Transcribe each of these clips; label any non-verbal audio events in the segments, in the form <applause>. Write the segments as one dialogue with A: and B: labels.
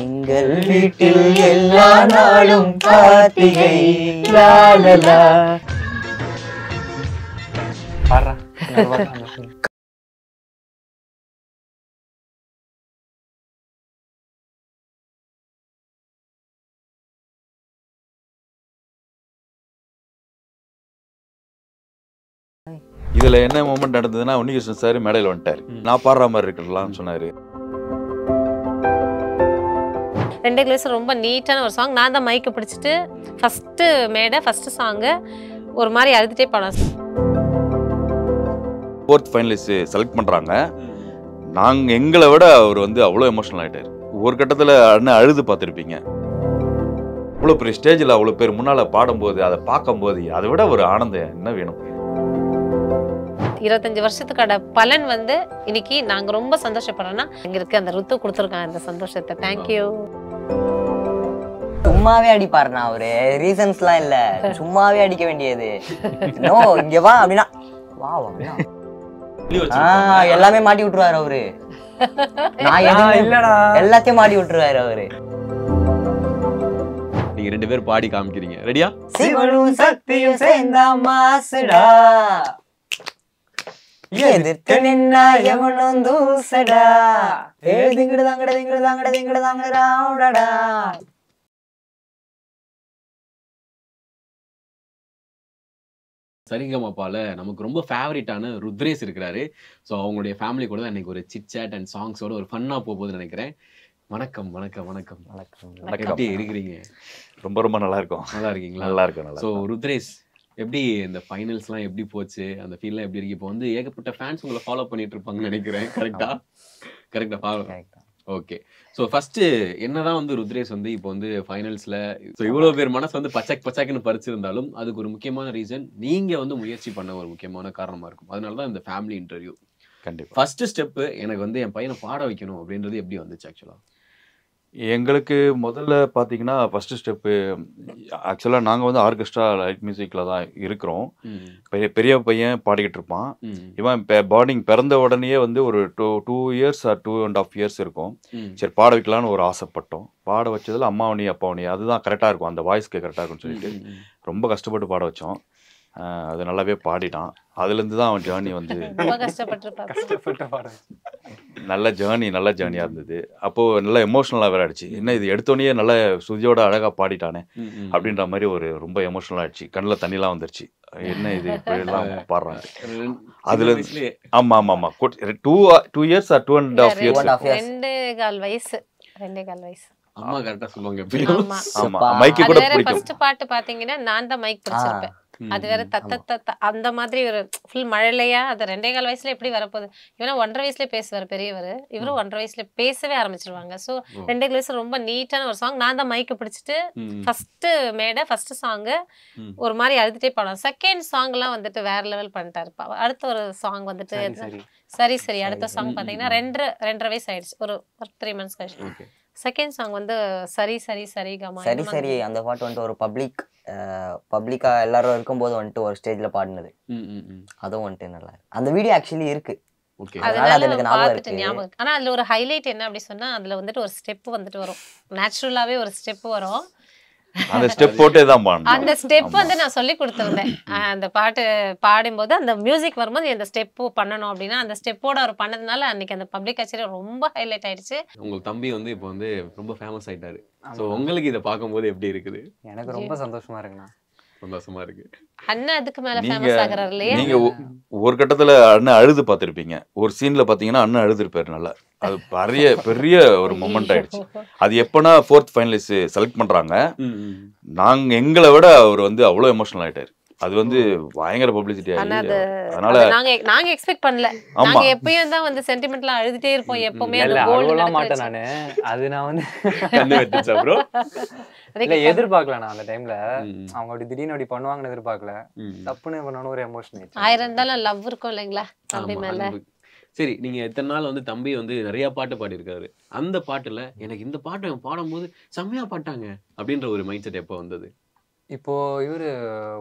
A: எங்கள் வீட்டில் எல்லா நாளும் கார்த்திகை
B: இதுல என்ன மூமெண்ட் நடந்ததுன்னா உன்னிகிருஷ்ணன்
C: சார் மேடையில் வந்துட்டாரு நான் பாடுற மாதிரி இருக்கலாம்னு சொன்னாரு
D: ரெண்டே கிளாஸில் ரொம்ப நீட்டான ஒரு சாங் நான் தான் மைக்கை பிடிச்சிட்டு ஃபஸ்ட்டு மேடை ஃபஸ்ட்டு சாங்கு ஒரு மாதிரி அழுதுகிட்டே போனேன்
C: ஃபோர்த் ஃபைனலிஸ்ட் செலக்ட் பண்ணுறாங்க நாங்கள் எங்களை விட அவர் வந்து அவ்வளோ எமோஷனல் ஆகிட்டார் ஒரு கட்டத்தில் அண்ணன் அழுது பார்த்துருப்பீங்க அவ்வளோ பெரிய ஸ்டேஜில் அவ்வளோ பேர் முன்னால் பாடும்போது அதை பார்க்கும்போது அதை விட ஒரு ஆனந்தம் என்ன வேணும்
D: இருபத்தஞ்சு வருஷத்துக்கான பலன் வந்து இன்னைக்கு நாங்கள் ரொம்ப சந்தோஷப்படுறோன்னா எங்களுக்கு அந்த ருத்து கொடுத்துருக்காங்க அந்த சந்தோஷத்தை தேங்க்யூ
A: சும்மாவே அடிப்பாருண்ணா அவரு ரீசன்ஸ்லாம் இல்ல சும்மாவே அடிக்க வேண்டியது நோ <laughs> இங்க வா அப்படின்னா வா எல்லாமே மாட்டி விட்டுருவாரு அவரு எல்லாத்தையும் மாட்டி விட்டுருவாரு அவரு
E: நீங்க ரெண்டு பேரும் பாடி காமிக்கிறீங்க ரெடியா
A: சிவனும் சக்தியும் சேர்ந்தா மாசுடா எதிர்த்து நின்னா எவனும் தூசடா ஏ திங்கிடுதாங்கடா திங்கிடுதாங்கடா திங்கிடுதாங்கடா
B: ராவுடடா சரிகமப்பால நமக்கு ரொம்ப ஃபேவரட்டான ருத்ரேஸ் இருக்கிறாரு
E: ஸோ அவங்களுடைய ஃபேமிலி கூட தான் இன்னைக்கு ஒரு சிட் சேட் அண்ட் சாங்ஸோட ஒரு ஃபன்னாக போகுதுன்னு நினைக்கிறேன் வணக்கம் வணக்கம் வணக்கம் வணக்கம் எப்படி இருக்கிறீங்க
C: ரொம்ப ரொம்ப நல்லா இருக்கும் நல்லா இருக்கீங்களா நல்லா இருக்கும் ஸோ
E: ருத்ரேஸ் எப்படி இந்த ஃபைனல்ஸ்லாம் எப்படி போச்சு அந்த ஃபீல்லாம் எப்படி இருக்கு இப்போ வந்து ஏகப்பட்ட ஃபேன்ஸ் உங்களை ஃபாலோ பண்ணிட்டு இருப்பாங்கன்னு நினைக்கிறேன் கரெக்டா கரெக்டா ஃபாலோ ஓகே ஸோ ஃபஸ்ட்டு என்னதான் வந்து ருத்ரேஷ் வந்து இப்போ வந்து ஃபைனல்ஸில் ஸோ இவ்வளோ பேர் மனசு வந்து பச்சக் பச்சக்குன்னு பறிச்சிருந்தாலும் அதுக்கு ஒரு முக்கியமான ரீசன் நீங்கள் வந்து முயற்சி பண்ண ஒரு முக்கியமான காரணமாக இருக்கும் அதனால தான் இந்த ஃபேமிலி இன்டர்வியூ கண்டிப்பாக ஃபஸ்ட்டு ஸ்டெப்பு எனக்கு வந்து என் பையனை பாட வைக்கணும் அப்படின்றது எப்படி வந்துச்சு ஆக்சுவலாக
C: எங்களுக்கு முதல்ல பார்த்தீங்கன்னா ஃபஸ்ட்டு ஸ்டெப்பு ஆக்சுவலாக நாங்கள் வந்து ஆர்கெஸ்ட்ரா லைட் மியூசிக்கில் தான் இருக்கிறோம் பெரிய பெரிய பையன் பாடிக்கிட்டு இருப்பான் இவன் இப்போ பாடிங் பிறந்த உடனே வந்து ஒரு two two years or two and half years இருக்கும் சரி பாட வைக்கலான்னு ஒரு ஆசைப்பட்டோம் பாட வச்சதில் அம்மாவணி அப்பாவணி அதுதான் கரெக்டாக இருக்கும் அந்த வாய்ஸ்க்கு கரெக்டாக இருக்கும்னு சொல்லிட்டு ரொம்ப கஷ்டப்பட்டு பாட வச்சோம் அது நல்லாவே பாடிட்டான் அதுலேருந்து தான் அவன் ஜேர்னி வந்து <laughs> நல்ல ஜேர்னி நல்ல ஜேர்னியாக இருந்தது அப்போது நல்ல எமோஷனலாக வேற ஆயிடுச்சு என்ன இது எடுத்தோடனே நல்ல சுதியோட அழகாக பாடிட்டானே அப்படின்ற மாதிரி ஒரு ரொம்ப எமோஷனல் ஆயிடுச்சு கண்ணில் தண்ணிலாம் வந்துருச்சு என்ன இது இப்படிலாம் பாடுறாங்க <laughs> அதுல ஆமா ஆமா ஆமா two two years or two and half years ரெண்டு
D: கால் வயசு ரெண்டே கால் வயசு
C: அம்மா கரெக்டா சொல்லுவாங்க
E: ஆமா மைக்கு கூட பிடிக்கும் ஃபர்ஸ்ட்
D: பாட்டு பாத்தீங்கன்னா நான் தான் மைக் பிடிச்சிருப்பேன் அது வேற தத்த தத்த அந்த மாதிரி ஒரு ஃபுல் மழலையா அது ரெண்டே கால் வயசுல எப்படி வரப்போகுது இவனா ஒன்றரை வயசுல பேசுவார் பெரியவர் இவரும் ஒன்றரை வயசுல பேசவே ஆரம்பிச்சிருவாங்க ஸோ ரெண்டே கால் வயசுல ரொம்ப நீட்டான ஒரு சாங் நான் தான் மைக்கு பிடிச்சிட்டு ஃபர்ஸ்ட் மேடை ஃபர்ஸ்ட் சாங்கு ஒரு மாதிரி அழுதுட்டே பாடலாம் செகண்ட் சாங்லாம் வந்துட்டு வேற லெவல் பண்ணிட்டாருப்பா அடுத்த ஒரு சாங் வந்துட்டு சரி சரி அடுத்த சாங் பார்த்தீங்கன்னா ரெண்டு ரெண்டரை வயசு ஆயிடுச்சு ஒரு த்ரீ மந்த்ஸ் கழிச்சு செகண்ட் சாங் வந்து சரி சரி சரி கமா சரி சரி
A: அந்த பாட்டு வந்துட்டு ஒரு பப்ளிக் பப்ளிக்காக எல்லாரும் இருக்கும்போது வந்துட்டு ஒரு ஸ்டேஜில் பாடினது அதுவும் வந்துட்டு நல்லா அந்த வீடியோ ஆக்சுவலி இருக்கு
D: ஆனா அதுல ஒரு ஹைலைட் என்ன அப்படி சொன்னா அதுல வந்துட்டு ஒரு ஸ்டெப் வந்துட்டு வரும் நேச்சுரலாவே ஒரு ஸ்டெப் வரும்
C: அந்த ஸ்டெப் போட்டே தான் பாடணும் அந்த
D: ஸ்டெப் வந்து நான் சொல்லி கொடுத்துருந்தேன் அந்த பாட்டு பாடும்போது அந்த மியூசிக் வரும்போது அந்த ஸ்டெப் பண்ணணும் அப்படின்னா அந்த ஸ்டெப்போட அவர் பண்ணதுனால அன்னைக்கு அந்த பப்ளிக் கச்சேரி ரொம்ப ஹைலைட் ஆயிடுச்சு
E: உங்க தம்பி வந்து இப்போ வந்து ரொம்ப ஃபேமஸ் ஆயிட்டாரு ஸோ உங்களுக்கு இதை பார்க்கும்போது எப்படி இருக்குது எனக்கு ரொம்ப சந்தோஷமா இருக்குண்ணா சந்தோஷமா
C: இருக்கு
D: அண்ணா அதுக்கு மேல ஃபேமஸ் ஆகறார் இல்லையா நீங்க
C: ஒரு கட்டத்துல அண்ணன் அழுது பாத்திருப்பீங்க ஒரு சீன்ல பாத்தீங்கன்னா அண்ணன் அழுதுருப்பாரு நல்லா அது பெரிய பெரிய ஒரு மொமெண்ட் ஆயிடுச்சு அது எப்பனா ஃபோர்த் ஃபைனலிஸ்ட் செலக்ட் பண்றாங்க நாங்க எங்களை விட அவர் வந்து அவ்வளோ எமோஷனல் ஆயிட்டாரு அது வந்து பயங்கர பப்ளிசிட்டி ஆயிடுச்சு அதனால நாங்க
D: நாங்க எக்ஸ்பெக்ட் பண்ணல நாங்க எப்பயும் தான் வந்து சென்டிமெண்ட்லாம் அழுதுட்டே இருப்போம் எப்பவுமே அந்த எல்லாம் மாட்டேன்
F: நானு அது நான் வந்து <laughs> கண்ணு வெட்டுச்சா ப்ரோ இல்ல எதிர்பார்க்கல நான் அந்த டைம்ல அவங்க அப்படி திடீர்னு அப்படி பண்ணுவாங்கன்னு எதிர்பார்க்கல தப்புன்னு பண்ணனும் ஒரு எமோஷன்
D: ஆயிரம் இருந்தாலும் லவ் இருக்கும் இல்லைங்களா அப்படி மேல
E: சரி நீங்க எத்தனை நாள் வந்து தம்பி வந்து நிறைய பாட்டு பாடியிருக்காரு அந்த பாட்டுல எனக்கு இந்த பாட்டை பாடும்போது
F: செம்மையா பாட்டாங்க
E: அப்படின்ற ஒரு மைண்ட் செட் எப்போ வந்தது
F: இப்போ இவரு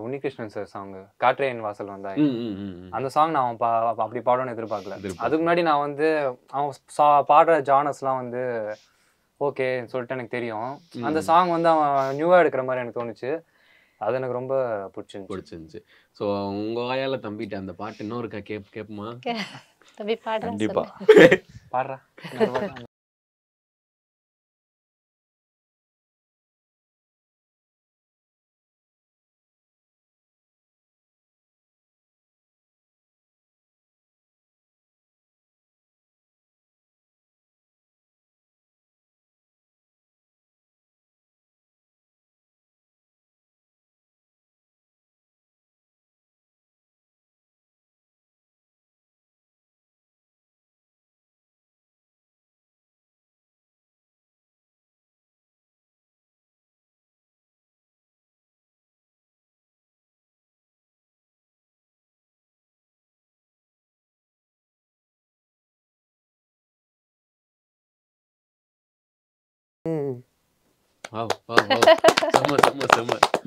F: உன்னிகிருஷ்ணன் சார் சாங் காற்றையன் வாசல் வந்தா அந்த சாங் நான் அவன் அப்படி பாடணும்னு எதிர்பார்க்கல அதுக்கு முன்னாடி நான் வந்து அவன் பாடுற ஜானஸ்லாம் வந்து ஓகே சொல்லிட்டு எனக்கு தெரியும் அந்த சாங் வந்து அவன் நியூவா எடுக்கிற மாதிரி எனக்கு தோணுச்சு அது எனக்கு ரொம்ப பிடிச்சிருந்து பிடிச்சிருந்துச்சு ஸோ உங்க வாயால தம்பிட்டு அந்த பாட்டு இன்னொருக்கா கேப் கேப்புமா
B: கண்டிப்பா பாடுறா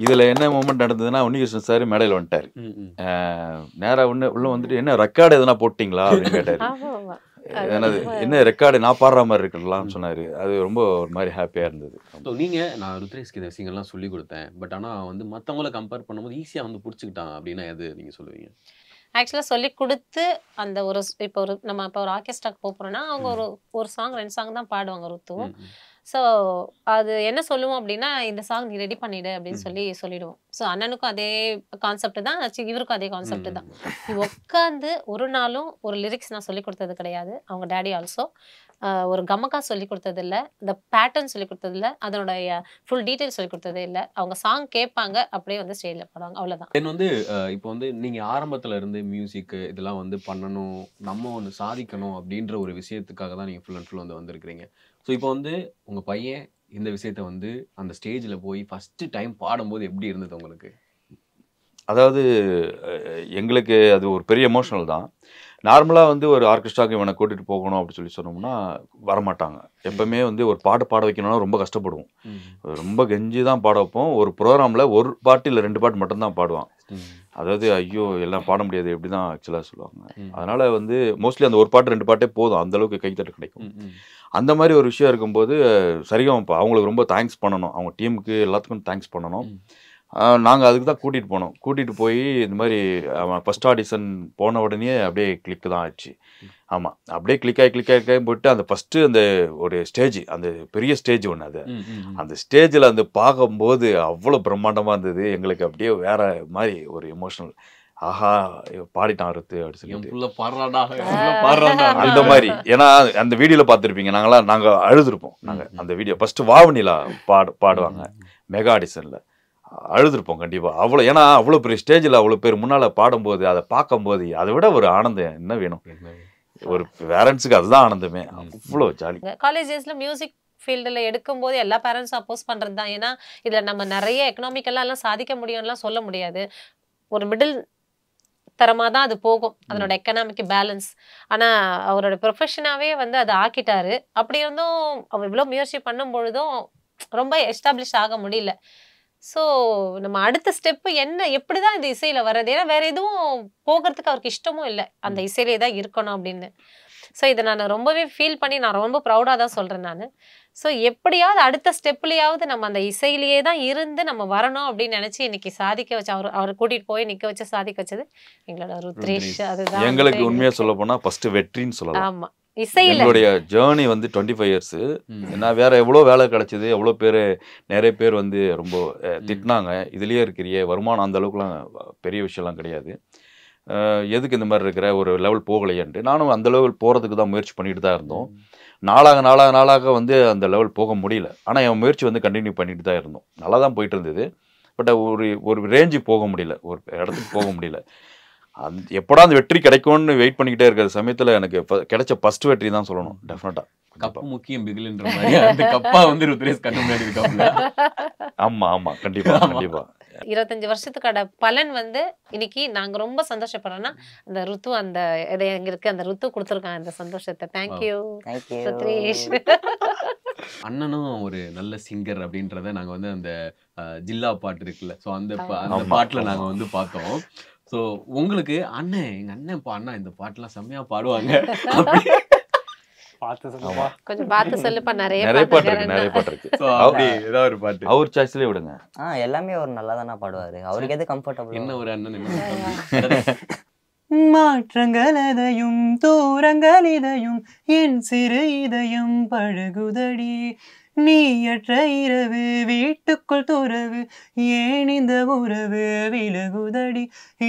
B: இதுல என்ன மூமெண்ட் நடந்ததுன்னா
C: உன்னிகிருஷ்ணன் சார் மேடையில் வந்துட்டாரு நேரா ஒண்ணு உள்ள வந்துட்டு என்ன ரெக்கார்டு எதுனா போட்டிங்களா அப்படின்னு
B: கேட்டாரு என்னது என்ன
C: ரெக்கார்டு நான் பாடுற மாதிரி இருக்கலாம்னு சொன்னாரு அது ரொம்ப ஒரு மாதிரி ஹாப்பியா இருந்தது
E: ஸோ நான் ருத்ரேஷ்க்கு இந்த விஷயங்கள்லாம் சொல்லி கொடுத்தேன் பட் ஆனா வந்து மத்தவங்கள கம்பேர் பண்ணும்போது ஈஸியாக வந்து பிடிச்சிக்கிட்டான் அப்படின்னா எது நீங்க சொல்லுவீங்க
D: ஆக்சுவலாக சொல்லி கொடுத்து அந்த ஒரு இப்போ ஒரு நம்ம இப்போ ஒரு ஆர்கெஸ்ட்ராக்கு போகிறோம்னா அவங்க ஒரு ஒரு சாங் ரெண்டு சாங் தான் பாடுவாங்க ருத்துவும் ஸோ அது என்ன சொல்லுவோம் அப்படின்னா இந்த சாங் நீ ரெடி பண்ணிடு அப்படின்னு சொல்லி சொல்லிடுவோம் ஸோ அண்ணனுக்கும் அதே கான்செப்ட் தான் இவருக்கும் அதே கான்செப்ட் தான் நீ உட்காந்து ஒரு நாளும் ஒரு லிரிக்ஸ் நான் சொல்லி கொடுத்தது கிடையாது அவங்க டேடி ஆல்சோ ஒரு கமக்கா சொல்லி கொடுத்தது இல்லை இந்த பேட்டர்ன் சொல்லி கொடுத்தது இல்லை அதனுடைய ஃபுல் டீட்டெயில் சொல்லி கொடுத்ததே இல்லை அவங்க சாங் கேட்பாங்க அப்படியே வந்து ஸ்டேஜில் பாடுவாங்க அவ்வளோதான்
E: என் வந்து இப்போ வந்து நீங்கள் ஆரம்பத்தில் இருந்து மியூசிக்கு இதெல்லாம் வந்து பண்ணணும் நம்ம ஒன்று சாதிக்கணும் அப்படின்ற ஒரு விஷயத்துக்காக தான் நீங்கள் ஃபுல் அண்ட் ஃபுல் வந்து வந்திருக்கிறீங்க ஸோ இப்போ வந்து உங்கள் பையன் இந்த விஷயத்த வந்து அந்த ஸ்டேஜில் போய் ஃபஸ்ட்டு டைம் பாடும்போது எப்படி இருந்தது உங்களுக்கு
C: அதாவது எங்களுக்கு அது ஒரு பெரிய எமோஷனல் தான் நார்மலாக வந்து ஒரு ஆர்கெஸ்ட்ராக்கு இவனை கூட்டிகிட்டு போகணும் அப்படின்னு சொல்லி சொன்னோம்னா வரமாட்டாங்க எப்போவுமே வந்து ஒரு பாட்டு பாட வைக்கணும்னா ரொம்ப கஷ்டப்படுவோம் ரொம்ப கெஞ்சி தான் பாட வைப்போம் ஒரு ப்ரோக்ராமில் ஒரு பாட்டு இல்லை ரெண்டு பாட்டு மட்டும்தான் பாடுவான் அதாவது ஐயோ எல்லாம் பாட முடியாது எப்படி தான் ஆக்சுவலாக சொல்லுவாங்க அதனால் வந்து மோஸ்ட்லி அந்த ஒரு பாட்டு ரெண்டு பாட்டே போதும் அந்தளவுக்கு கைத்தட்டு கிடைக்கும் அந்த மாதிரி ஒரு விஷயம் இருக்கும்போது சரியாக அவங்களுக்கு ரொம்ப தேங்க்ஸ் பண்ணணும் அவங்க டீமுக்கு எல்லாத்துக்கும் தேங்க்ஸ் பண்ணணும் நாங்கள் அதுக்கு தான் கூட்டிகிட்டு போனோம் கூட்டிகிட்டு போய் இந்த மாதிரி அவன் ஃபஸ்ட் ஆடிஷன் போன உடனே அப்படியே கிளிக் தான் ஆச்சு ஆமாம் அப்படியே கிளிக் ஆகி கிளிக் ஆகி போயிட்டு அந்த ஃபஸ்ட்டு அந்த ஒரு ஸ்டேஜ் அந்த பெரிய ஸ்டேஜ் ஒன்று அது அந்த ஸ்டேஜில் அந்த பார்க்கும்போது அவ்வளோ பிரம்மாண்டமாக இருந்தது எங்களுக்கு அப்படியே வேற மாதிரி ஒரு எமோஷனல் ஆஹா பாடிட்டான் அறுத்து அப்படின்னு
E: சொல்லிட்டு அந்த மாதிரி
C: ஏன்னா அந்த வீடியோவில் பார்த்துருப்பீங்க நாங்களாம் நாங்கள் அழுதுருப்போம் நாங்கள் அந்த வீடியோ ஃபஸ்ட்டு வாவனிலா பாடு பாடுவாங்க மெகா ஆடிஷனில் அழுதுருப்போம் கண்டிப்பாக அவ்வளோ ஏன்னா அவ்வளோ பெரிய ஸ்டேஜில் அவ்வளோ பேர் முன்னால் பாடும்போது அதை பார்க்கும்போது அதை விட ஒரு ஆனந்தம் என்ன வேணும் ஒரு பேரண்ட்ஸுக்கு அதுதான் ஆனந்தமே அவ்வளோ ஜாலி
D: காலேஜ் டேஸில் மியூசிக் ஃபீல்டில் எடுக்கும்போது எல்லா பேரண்ட்ஸும் அப்போஸ் பண்ணுறது தான் ஏன்னா இதில் நம்ம நிறைய எக்கனாமிக்கலாம் எல்லாம் சாதிக்க முடியும்லாம் சொல்ல முடியாது ஒரு மிடில் தரமாக தான் அது போகும் அதனோட எக்கனாமிக் பேலன்ஸ் ஆனால் அவரோட ப்ரொஃபஷனாகவே வந்து அதை ஆக்கிட்டாரு அப்படி இருந்தும் அவர் இவ்வளோ முயற்சி பண்ணும் பொழுதும் ரொம்ப எஸ்டாப்ளிஷ் ஆக முடியல ஸோ நம்ம அடுத்த ஸ்டெப்பு என்ன எப்படி தான் இந்த இசையில் வர்றது ஏன்னா வேறு எதுவும் போகிறதுக்கு அவருக்கு இஷ்டமும் இல்லை அந்த இசையிலே தான் இருக்கணும் அப்படின்னு ஸோ இதை நான் ரொம்பவே ஃபீல் பண்ணி நான் ரொம்ப ப்ரௌடாக தான் சொல்கிறேன் நான் ஸோ எப்படியாவது அடுத்த ஸ்டெப்லேயாவது நம்ம அந்த இசையிலேயே தான் இருந்து நம்ம வரணும் அப்படின்னு நினச்சி இன்னைக்கு சாதிக்க வச்சு அவர் அவர் கூட்டிகிட்டு போய் நிற்க வச்சு சாதிக்க வச்சது எங்களோட ருத்ரேஷ் அதுதான் எங்களுக்கு உண்மையாக
C: சொல்ல போனால் ஃபஸ்ட்டு வெற்றின்னு சொல்லலாம்
D: ஆமாம் என்னுடைய
C: ஜேர்னி வந்து டுவெண்ட்டி ஃபைவ் இயர்ஸ் நான் வேற எவ்வளோ வேலை கிடைச்சிது எவ்வளோ பேர் நிறைய பேர் வந்து ரொம்ப திட்டினாங்க இதுலேயே இருக்கிறியே வருமானம் அந்த அளவுக்குலாம் பெரிய விஷயம்லாம் கிடையாது எதுக்கு இந்த மாதிரி இருக்கிற ஒரு லெவல் போகலையன்ட்டு நானும் அந்த லெவல் போகிறதுக்கு தான் முயற்சி பண்ணிட்டு தான் இருந்தோம் நாளாக நாளாக நாளாக வந்து அந்த லெவல் போக முடியல ஆனால் என் முயற்சி வந்து கண்டினியூ பண்ணிட்டு தான் இருந்தோம் நல்லா தான் போயிட்டு இருந்தது பட் ஒரு ஒரு ரேஞ்சு போக முடியல ஒரு இடத்துக்கு போக முடியல அது எப்படா அந்த வெற்றி கிடைக்கும்னு வெயிட் பண்ணிக்கிட்டே இருக்கிற சமயத்தில் எனக்கு கிடைச்ச ஃபர்ஸ்ட் வெற்றி தான் சொல்லணும் டெஃபினட்டாக
E: கப்ப முக்கியம் பிகில்ன்ற மாதிரி அந்த கப்பா வந்து
C: ருத்ரேஷ் கண்ணு முன்னாடி <laughs> ஆமா ஆமா கண்டிப்பா கண்டிப்பா
D: இருபத்தஞ்சு வருஷத்துக்கான பலன் வந்து இன்னைக்கு நாங்க ரொம்ப சந்தோஷப்படுறோம்னா அந்த ருத்து அந்த இதை எங்க இருக்கு அந்த ருத்து கொடுத்துருக்காங்க அந்த சந்தோஷத்தை தேங்க்யூ சத்ரேஷ் <laughs>
E: அண்ணனும் ஒரு நல்ல சிங்கர் அப்படின்றத நாங்க வந்து அந்த ஜில்லா பாட்டு இருக்குல்ல ஸோ அந்த அந்த பாட்டுல நாங்க வந்து பார்த்தோம் ஸோ உங்களுக்கு அண்ணன் எங்க அண்ணன் இப்போ அண்ணா இந்த பாட்டுலாம் செம்மையா பாடுவாங்க <laughs>
A: நிறைய
D: பாட்டு
C: விடுங்க
A: எல்லாமே பாடுவாரு அவருக்கு ஒரு அண்ணன் <laughs>
F: மாற்றங்கள் எதையும் தூரங்கள் இதையும் என் சிறு இதயம் பழகுதடி நீயற்ற இரவு வீட்டுக்குள் துறவு ஏன் உறவு விலகுதடி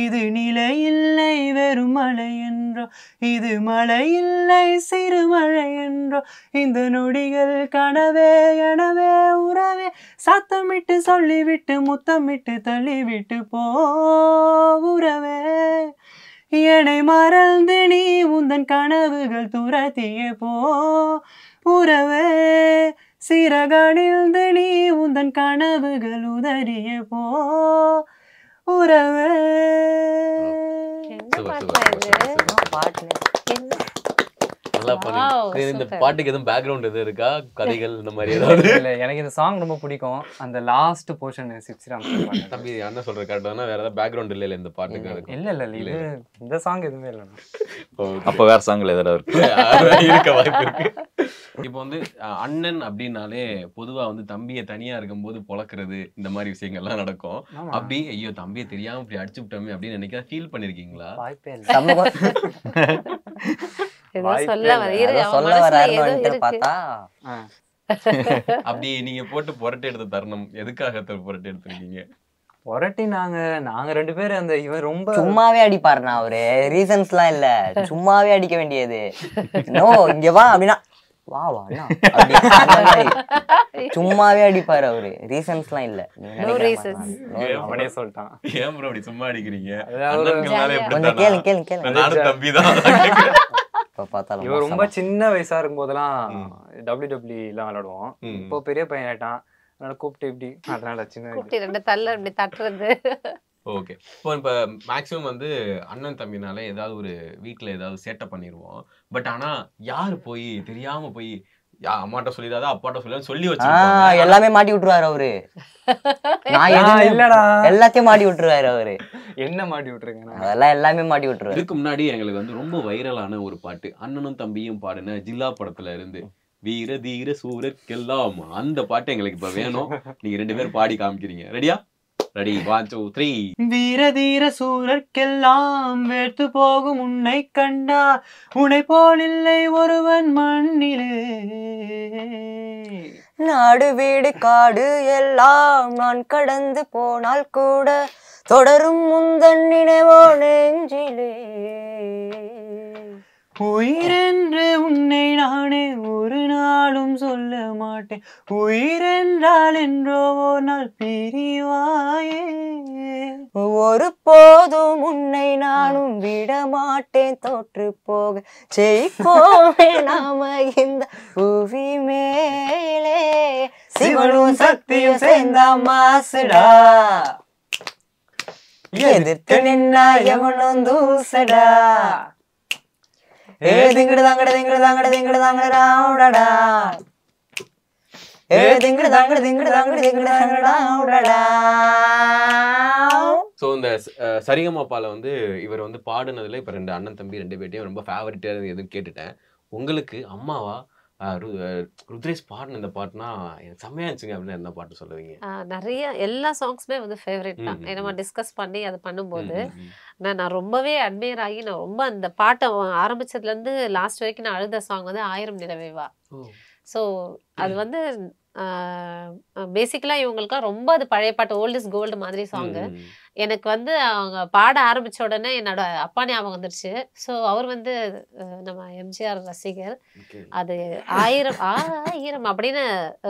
F: இது நிலை இல்லை வெறும் மழை என்றோ இது மழை இல்லை சிறு மழை என்றோ இந்த நொடிகள் கனவே எனவே உறவே சத்தமிட்டு சொல்லிவிட்டு முத்தமிட்டு தள்ளிவிட்டு போ உறவே என்னை மறந்து நீ உந்தன் கனவுகள் துரத்திய போ உறவே சிறகணிந்து நீ உந்தன் கனவுகள் உதறிய போ
E: பாட்டு இந்த பாட்டுக்கு எதுவும் பேக்ரவுண்ட் இருக்கா கதைகள் இந்த மாதிரி இல்லை எனக்கு இந்த சாங் ரொம்ப பிடிக்கும் அந்த லாஸ்ட் போர்ஷன் தம்பி வேற ஏதாவது இந்த இந்த சாங் எதுவுமே
C: <laughs> அப்போ வேற <laughs>
E: இப்போ வந்து அண்ணன் அப்படின்னாலே பொதுவா வந்து தம்பியை தனியா இருக்கும்போது பொழக்கிறது இந்த மாதிரி விஷயங்கள்லாம் நடக்கும் அப்படி ஐயோ தம்பியை தெரியாம இப்படி அடிச்சு விட்டோமே அப்படின்னு நினைக்க ஃபீல் பண்ணிருக்கீங்களா அப்படி நீங்க போட்டு புரட்டு எடுத்த தருணம் எதுக்காக புரட்டு எடுத்திருக்கீங்க
F: புரட்டி நாங்க நாங்க
A: ரெண்டு பேரும் அந்த இவன் ரொம்ப சும்மாவே அடிப்பாருண்ணா அவரு ரீசன்ஸ் எல்லாம் இல்ல சும்மாவே அடிக்க வேண்டியது நோ இங்க வா அப்படின்னா வா சும்மாவே அடிப்பாரு அவரு ரீசன்ஸ்லாம் இல்ல
F: அப்படி
E: சும்மா அடிக்கிறீங்க
A: ரொம்ப
F: சின்ன வயசா இருக்கும் போதெல்லாம் டபிள்யூ டபிள்யூ எல்லாம் இப்போ பெரிய பையன் ஆயிட்டான் அதனால கூப்பிட்டு இப்படி அதனால சின்ன
D: ரெண்டு தள்ள இப்படி தட்டுறது
E: ஓகே இப்போ இப்போ மேக்ஸிமம் வந்து அண்ணன் தம்பினால ஏதாவது ஒரு வீட்டில் ஏதாவது சேட்டை பண்ணிடுவோம் பட் ஆனால் யார் போய் தெரியாமல் போய் அம்மாட்ட சொல்லிடாத அப்பாட்ட சொல்லி சொல்லி வச்சு எல்லாமே
A: மாட்டி விட்டுருவாரு அவரு <laughs> நான் இல்லடா எல்லாத்தையும் மாட்டி விட்டுருவாரு
E: அவரு
F: என்ன மாட்டி விட்டுருங்க அதெல்லாம்
A: எல்லாமே மாட்டி விட்டுருவாரு
E: இதுக்கு முன்னாடி எங்களுக்கு வந்து ரொம்ப வைரலான ஒரு பாட்டு அண்ணனும் தம்பியும் பாடின ஜில்லா படத்துல இருந்து வீர தீர சூரற்கெல்லாம் அந்த பாட்டு எங்களுக்கு இப்ப வேணும் நீங்க ரெண்டு பேரும் பாடி காமிக்கிறீங்க ரெடியா ரெடி ஒன் டூ த்ரீ
F: வீர தீர சூரர்க்கெல்லாம் வேர்த்து போகும் உன்னை கண்டா உன்னை போல் ஒருவன் மண்ணிலே நாடு
A: வீடு காடு எல்லாம் நான் கடந்து போனால் கூட தொடரும்
F: முந்தன் நினைவோ நெஞ்சிலே உயிரென்று உன்னை நானே ஒரு நாளும் சொல்ல மாட்டேன் உயிரென்றால் என்றோ ஒரு நாள் பிரிவாயே
A: ஒரு போதும் உன்னை நானும் விட மாட்டேன் தோற்று போக ஜெயிப்போமே நாம இந்த புவி மேலே சிவனும் சக்தியும் சேர்ந்த மாசுடா எதிர்த்து நின்னா எவனும் தூசடா ஏ திங்கிடு
B: ஏ ஸோ இந்த
E: சரிகமாப்பாவில் வந்து இவர் வந்து பாடுனதுல இப்ப ரெண்டு அண்ணன் தம்பி ரெண்டு பேர்ட்டையும் ரொம்ப ஃபேவரட்டா எதுவும் கேட்டுட்டேன் உங்களுக்கு அம்மாவா ருத்ரேஷ் பாடின இந்த பாட்டுனா எனக்கு செம்மையா இருந்துச்சுங்க அப்படின்னு என்ன பாட்டு சொல்லுவீங்க
D: நிறைய எல்லா சாங்ஸுமே வந்து ஃபேவரட் தான் நம்ம டிஸ்கஸ் பண்ணி அதை பண்ணும்போது நான் நான் ரொம்பவே அட்மையர் ஆகி நான் ரொம்ப அந்த பாட்டை ஆரம்பிச்சதுலேருந்து லாஸ்ட் வரைக்கும் நான் அழுத சாங் வந்து ஆயிரம் நிலவேவா ஸோ அது வந்து பேசிக்கலாக இவங்களுக்கு ரொம்ப அது பழைய பாட்டு ஓல்ட் இஸ் கோல்டு மாதிரி சாங்கு எனக்கு வந்து அவங்க பாட ஆரம்பித்த உடனே என்னோட அப்பா ஞாபகம் வந்துருச்சு ஸோ அவர் வந்து நம்ம எம்ஜிஆர் ரசிகர் அது ஆயிரம் ஆயிரம் அப்படின்னு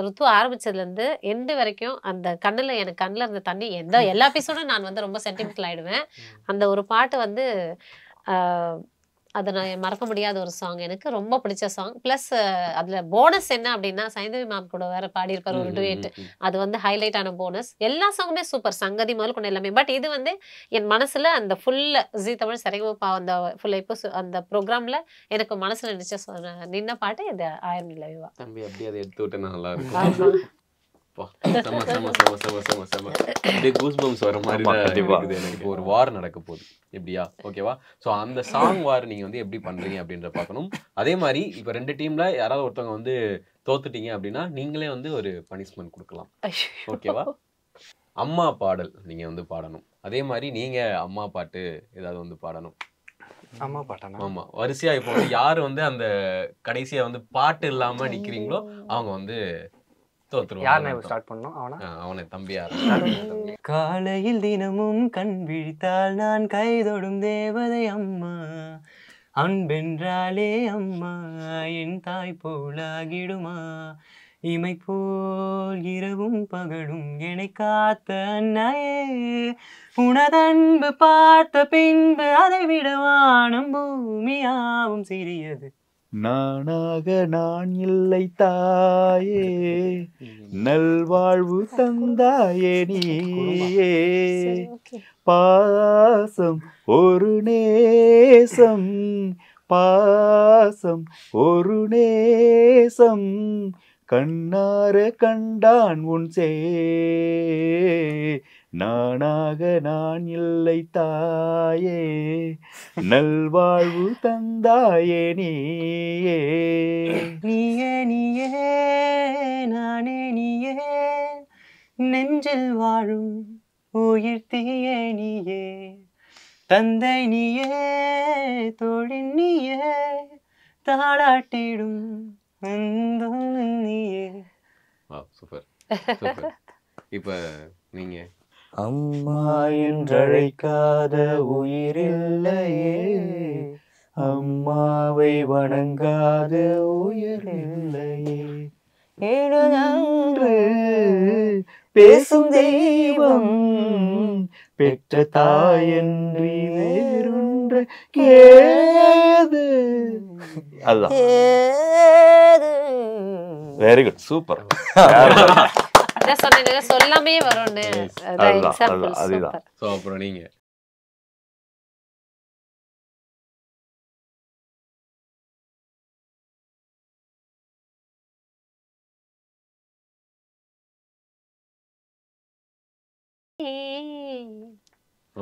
D: ருத்து ஆரம்பிச்சதுலேருந்து எண்டு வரைக்கும் அந்த கண்ணில் எனக்கு கண்ணில் இருந்த தண்ணி எந்த <laughs> எல்லா பீஸோடும் நான் வந்து ரொம்ப சென்டிமெண்டல் ஆகிடுவேன் அந்த ஒரு பாட்டு வந்து அது நான் மறக்க முடியாத ஒரு சாங் எனக்கு ரொம்ப பிடிச்ச சாங் ப்ளஸ் அதில் போனஸ் என்ன அப்படின்னா சைந்தவி மேம் கூட வேற பாடியிருப்பார் ஒரு டுவேட் அது வந்து ஹைலைட் ஆன போனஸ் எல்லா சாங்குமே சூப்பர் சங்கதி முதல் கொண்டு எல்லாமே பட் இது வந்து என் மனசில் அந்த ஃபுல்ல ஜி தமிழ் சரிகமப்பா அந்த ஃபுல் இப்போ அந்த ப்ரோக்ராமில் எனக்கு மனசில் நினச்ச நின்ன பாட்டு இது ஆயிரம் நிலவிவா
E: தம்பி அப்படியே அதை எடுத்து விட்டேன் நல்லா இருக்கும் sama அப்படியே கூஸ்பம்ஸ் வர மாதிரி எனக்கு ஒரு வார் நடக்க போகுது எப்படியா ஓகேவா ஸோ அந்த சாங் வார் நீங்கள் வந்து எப்படி பண்ணுறீங்க அப்படின்ற பார்க்கணும் அதே மாதிரி இப்போ ரெண்டு டீமில் யாராவது ஒருத்தவங்க வந்து தோத்துட்டீங்க அப்படின்னா நீங்களே வந்து ஒரு பனிஷ்மெண்ட் கொடுக்கலாம் ஓகேவா அம்மா பாடல் நீங்கள் வந்து பாடணும் அதே மாதிரி நீங்கள் அம்மா பாட்டு ஏதாவது வந்து பாடணும்
F: அம்மா பாட்டானா ஆமா
E: வரிசையா இப்போ யார் வந்து அந்த கடைசியா வந்து பாட்டு இல்லாம நிக்கிறீங்களோ அவங்க வந்து
F: காலையில் தினமும் கண் விழித்தால் நான் கைதொடும் தேவதை அம்மா அன்பென்றாலே அம்மா என் தாய் போலாகிடுமா இமை போல் இரவும் பகலும் என காத்த அன்னையே உனதன்பு பார்த்த பின்பு அதை விட வானம் பூமியாவும் சிறியது
C: நானாக நான் இல்லை தாயே நல்வாழ்வு தந்தாயே நீயே பாசம் ஒரு நேசம் பாசம் ஒரு நேசம் கண்ணார
F: கண்டான் உன் சே நானாக நான் இல்லை தாயே நல்வாழ்வு தந்தாயே நீயே நீயே நீயே நானே நீயே நெஞ்சில் வாழும் உயிர் தீயே நீயே தந்தை நீயே தோழின் நீயே தாளாட்டிடும் வா சூப்பர் <laughs>
E: அம்மா
F: என்றழைக்காத உயிரில்லையே அம்மாவை வணங்காத உயிரில்லையே ஏழு பேசும் தெய்வம் பெற்ற தாயன்றி என்று கேது
E: அதுதான்
C: வெரி குட் சூப்பர்
B: சொல்லாமே வரும் அதுதான் ஸோ அப்புறம் நீங்கள்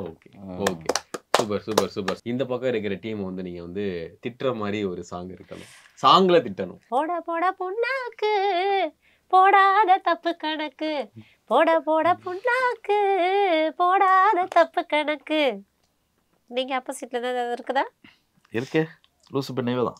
E: Okay. Okay. Super super super இந்த பக்கம் இருக்கிற டீம் வந்து நீங்க வந்து திட்டுற மாதிரி ஒரு சாங் இருக்கணும் சாங்ல திட்டணும்
D: போட போட பொண்ணாக்கு போடாத தப்பு கணக்கு போட போட புண்ணாக்கு போடாத தப்பு கணக்கு நீங்க அப்போசிட்ல தான் இருக்குதா
C: இருக்கு லூசு பண்ணவே தான்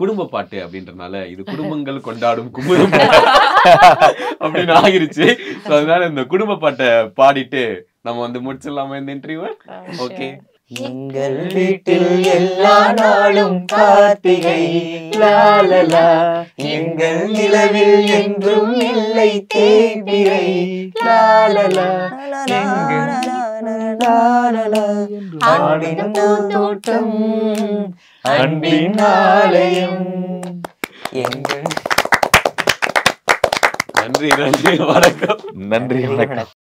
E: குடும்ப பாட்டு அப்படின்றனால இது குடும்பங்கள் கொண்டாடும் குமுறும் அப்படின்னு ஆகிருச்சு ஸோ அதனால இந்த குடும்ப பாட்டை பாடிட்டு நம்ம வந்து முடிச்சிடலாமா இந்த இன்டர்வியூ ஓகே oh,
A: எங்கள் வீட்டில் எல்லா நாளும் கார்த்திகை லாலலா எங்கள் நிலவில் என்றும் இல்லை தேவிரை லாலலா எங்கள் அன்பின்
F: பூந்தோட்டம்
A: அன்பின் ஆலயம்
B: எங்கள் நன்றி நன்றி வணக்கம் நன்றி வணக்கம்